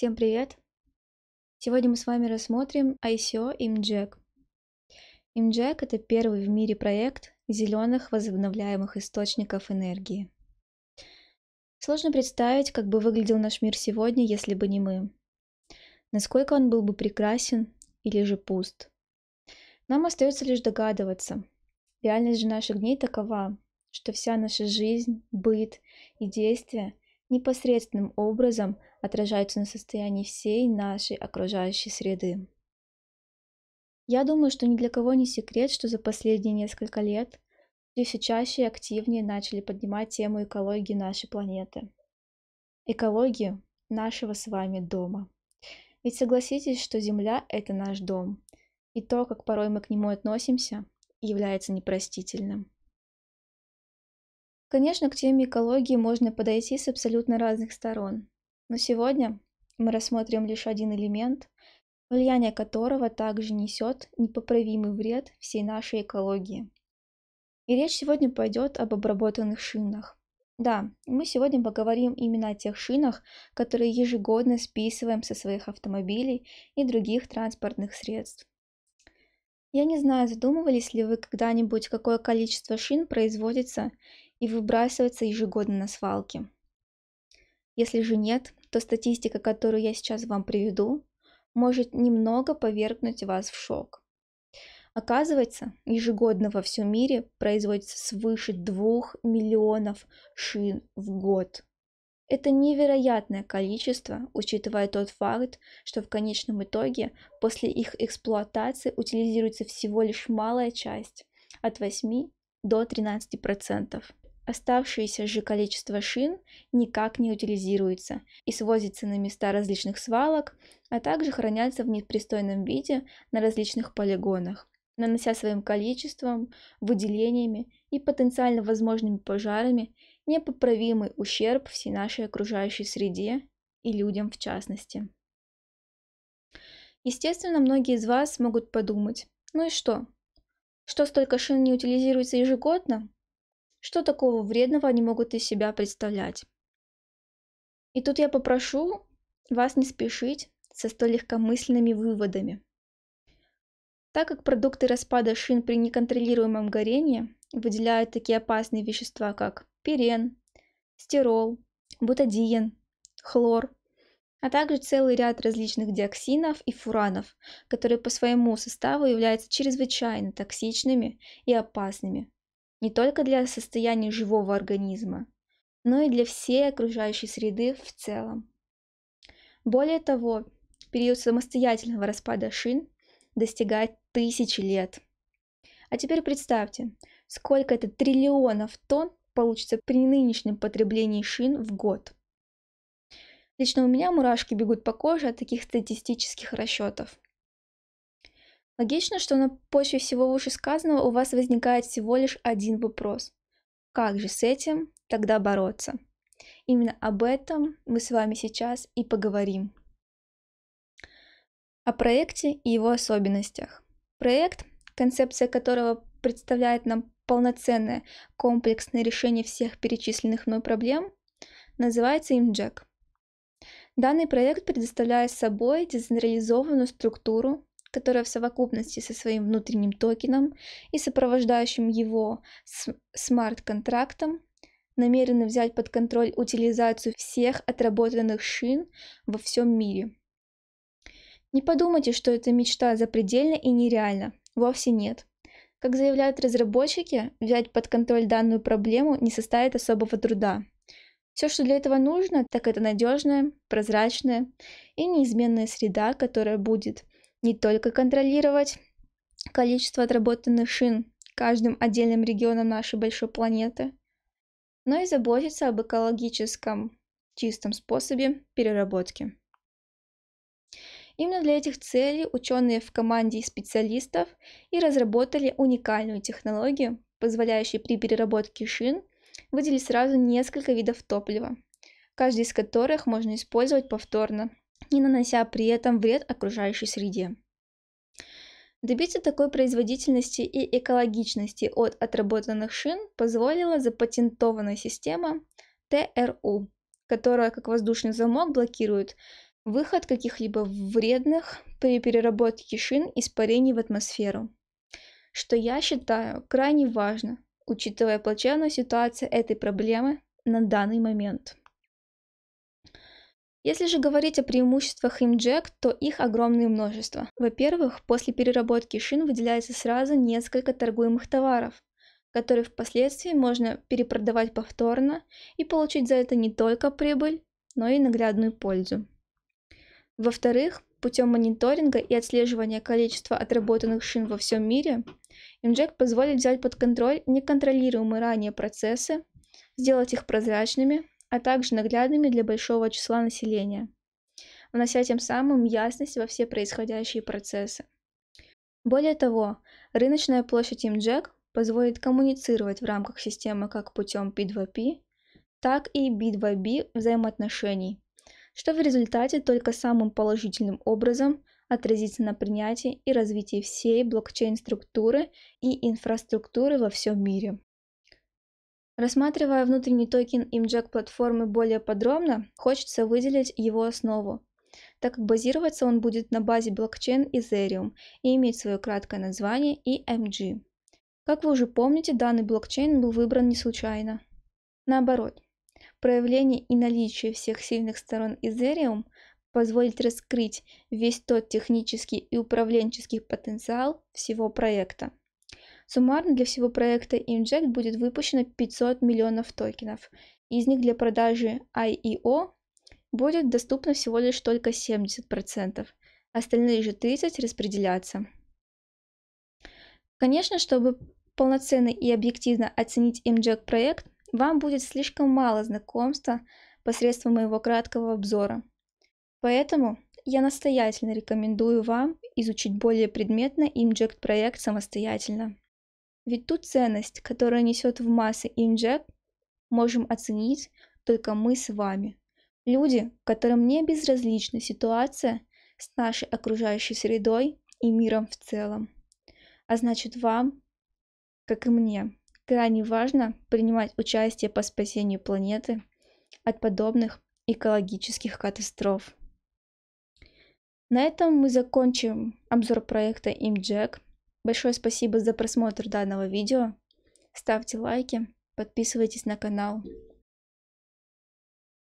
Всем привет! Сегодня мы с вами рассмотрим ICO ImJack. ImJack – это первый в мире проект зеленых возобновляемых источников энергии. Сложно представить, как бы выглядел наш мир сегодня, если бы не мы. Насколько он был бы прекрасен или же пуст. Нам остается лишь догадываться. Реальность же наших дней такова, что вся наша жизнь, быт и действия непосредственным образом отражаются на состоянии всей нашей окружающей среды. Я думаю, что ни для кого не секрет, что за последние несколько лет люди все чаще и активнее начали поднимать тему экологии нашей планеты. Экологию нашего с вами дома. Ведь согласитесь, что Земля – это наш дом, и то, как порой мы к нему относимся, является непростительным. Конечно, к теме экологии можно подойти с абсолютно разных сторон, но сегодня мы рассмотрим лишь один элемент, влияние которого также несет непоправимый вред всей нашей экологии. И речь сегодня пойдет об обработанных шинах. Да, мы сегодня поговорим именно о тех шинах, которые ежегодно списываем со своих автомобилей и других транспортных средств. Я не знаю, задумывались ли вы когда-нибудь, какое количество шин производится и выбрасывается ежегодно на свалки. Если же нет, то статистика, которую я сейчас вам приведу, может немного повергнуть вас в шок. Оказывается, ежегодно во всем мире производится свыше 2 миллионов шин в год. Это невероятное количество, учитывая тот факт, что в конечном итоге после их эксплуатации утилизируется всего лишь малая часть, от 8 до 13 процентов. Оставшееся же количество шин никак не утилизируется и свозится на места различных свалок, а также хранятся в непристойном виде на различных полигонах, нанося своим количеством, выделениями и потенциально возможными пожарами непоправимый ущерб всей нашей окружающей среде и людям в частности. Естественно, многие из вас могут подумать, ну и что? Что столько шин не утилизируется ежегодно? Что такого вредного они могут из себя представлять? И тут я попрошу вас не спешить со столь легкомысленными выводами. Так как продукты распада шин при неконтролируемом горении выделяют такие опасные вещества, как пирен, стирол, бутадиен, хлор, а также целый ряд различных диоксинов и фуранов, которые по своему составу являются чрезвычайно токсичными и опасными не только для состояния живого организма, но и для всей окружающей среды в целом. Более того, период самостоятельного распада шин достигает тысячи лет. А теперь представьте, сколько это триллионов тонн получится при нынешнем потреблении шин в год. Лично у меня мурашки бегут по коже от таких статистических расчетов. Логично, что на почве всего вышесказанного у вас возникает всего лишь один вопрос. Как же с этим тогда бороться? Именно об этом мы с вами сейчас и поговорим. О проекте и его особенностях. Проект, концепция которого представляет нам полноценное комплексное решение всех перечисленных мной проблем, называется им Данный проект предоставляет собой децентрализованную структуру, которая в совокупности со своим внутренним токеном и сопровождающим его смарт-контрактом намерены взять под контроль утилизацию всех отработанных шин во всем мире. Не подумайте, что эта мечта запредельна и нереальна. Вовсе нет. Как заявляют разработчики, взять под контроль данную проблему не составит особого труда. Все, что для этого нужно, так это надежная, прозрачная и неизменная среда, которая будет не только контролировать количество отработанных шин каждым отдельным регионом нашей большой планеты, но и заботиться об экологическом чистом способе переработки. Именно для этих целей ученые в команде специалистов и разработали уникальную технологию, позволяющую при переработке шин выделить сразу несколько видов топлива, каждый из которых можно использовать повторно не нанося при этом вред окружающей среде. Добиться такой производительности и экологичности от отработанных шин позволила запатентованная система ТРУ, которая как воздушный замок блокирует выход каких-либо вредных при переработке шин испарений в атмосферу, что я считаю крайне важно, учитывая плачевную ситуацию этой проблемы на данный момент. Если же говорить о преимуществах имджек, то их огромное множество. Во-первых, после переработки шин выделяется сразу несколько торгуемых товаров, которые впоследствии можно перепродавать повторно и получить за это не только прибыль, но и наглядную пользу. Во-вторых, путем мониторинга и отслеживания количества отработанных шин во всем мире, Inject позволит взять под контроль неконтролируемые ранее процессы, сделать их прозрачными, а также наглядными для большого числа населения, внося тем самым ясность во все происходящие процессы. Более того, рыночная площадь ImJack позволит коммуницировать в рамках системы как путем P2P, так и B2B взаимоотношений, что в результате только самым положительным образом отразится на принятии и развитии всей блокчейн-структуры и инфраструктуры во всем мире. Рассматривая внутренний токен имджек платформы более подробно, хочется выделить его основу, так как базироваться он будет на базе блокчейн Ethereum и иметь свое краткое название EMG. Как вы уже помните, данный блокчейн был выбран не случайно. Наоборот, проявление и наличие всех сильных сторон Ethereum позволит раскрыть весь тот технический и управленческий потенциал всего проекта. Суммарно для всего проекта Inject будет выпущено 500 миллионов токенов. Из них для продажи IEO будет доступно всего лишь только 70%. Остальные же 30 распределятся. Конечно, чтобы полноценно и объективно оценить Inject проект, вам будет слишком мало знакомства посредством моего краткого обзора. Поэтому я настоятельно рекомендую вам изучить более предметно Inject проект самостоятельно. Ведь ту ценность, которую несет в массы инжек, можем оценить только мы с вами. Люди, которым не безразлична ситуация с нашей окружающей средой и миром в целом. А значит вам, как и мне, крайне важно принимать участие по спасению планеты от подобных экологических катастроф. На этом мы закончим обзор проекта «Имджек». Большое спасибо за просмотр данного видео. Ставьте лайки, подписывайтесь на канал.